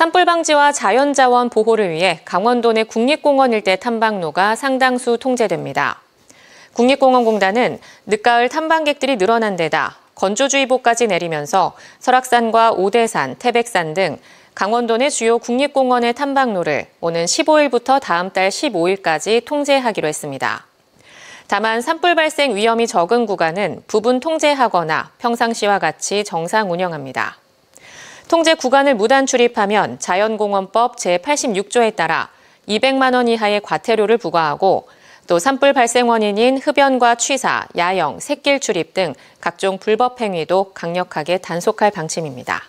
산불 방지와 자연자원 보호를 위해 강원도 내 국립공원 일대 탐방로가 상당수 통제됩니다. 국립공원공단은 늦가을 탐방객들이 늘어난 데다 건조주의보까지 내리면서 설악산과 오대산, 태백산 등 강원도 내 주요 국립공원의 탐방로를 오는 15일부터 다음 달 15일까지 통제하기로 했습니다. 다만 산불 발생 위험이 적은 구간은 부분 통제하거나 평상시와 같이 정상 운영합니다. 통제 구간을 무단 출입하면 자연공원법 제86조에 따라 200만 원 이하의 과태료를 부과하고 또 산불 발생 원인인 흡연과 취사, 야영, 샛길 출입 등 각종 불법 행위도 강력하게 단속할 방침입니다.